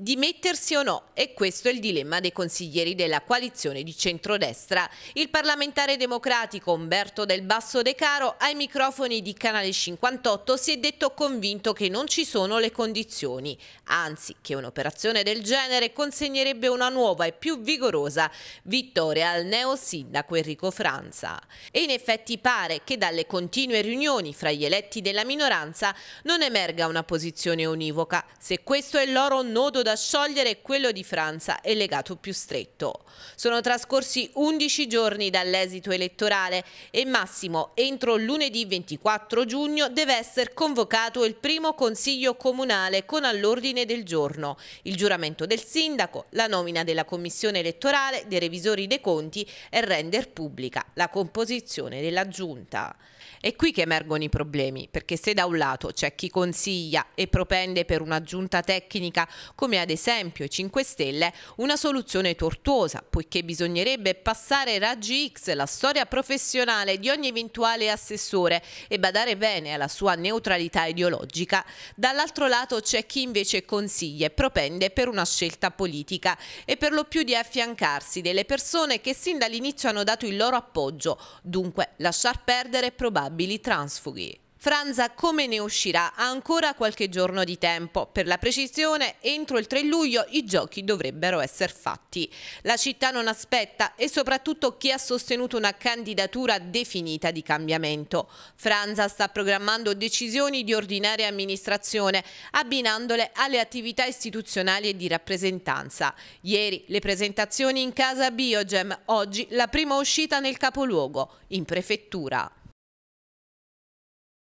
dimettersi o no? E questo è il dilemma dei consiglieri della coalizione di centrodestra. Il parlamentare democratico Umberto del Basso De Caro ai microfoni di Canale 58 si è detto convinto che non ci sono le condizioni, anzi che un'operazione del genere consegnerebbe una nuova e più vigorosa vittoria al neo sindaco Enrico Franza. E in effetti pare che dalle continue riunioni fra gli eletti della minoranza non emerga una posizione univoca. Se questo è il l'oro nodo da da sciogliere quello di Franza è legato più stretto. Sono trascorsi 11 giorni dall'esito elettorale e Massimo entro lunedì 24 giugno deve essere convocato il primo consiglio comunale con all'ordine del giorno il giuramento del sindaco, la nomina della commissione elettorale, dei revisori dei conti e rendere pubblica la composizione della giunta. È qui che emergono i problemi, perché se da un lato c'è chi consiglia e propende per una giunta tecnica come ad esempio 5 Stelle una soluzione tortuosa, poiché bisognerebbe passare raggi X la storia professionale di ogni eventuale assessore e badare bene alla sua neutralità ideologica. Dall'altro lato c'è chi invece consiglia e propende per una scelta politica e per lo più di affiancarsi delle persone che sin dall'inizio hanno dato il loro appoggio, dunque lasciar perdere probabili transfughi. Franza come ne uscirà? Ha ancora qualche giorno di tempo. Per la precisione, entro il 3 luglio i giochi dovrebbero essere fatti. La città non aspetta e soprattutto chi ha sostenuto una candidatura definita di cambiamento. Franza sta programmando decisioni di ordinaria amministrazione, abbinandole alle attività istituzionali e di rappresentanza. Ieri le presentazioni in casa Biogem, oggi la prima uscita nel capoluogo, in prefettura.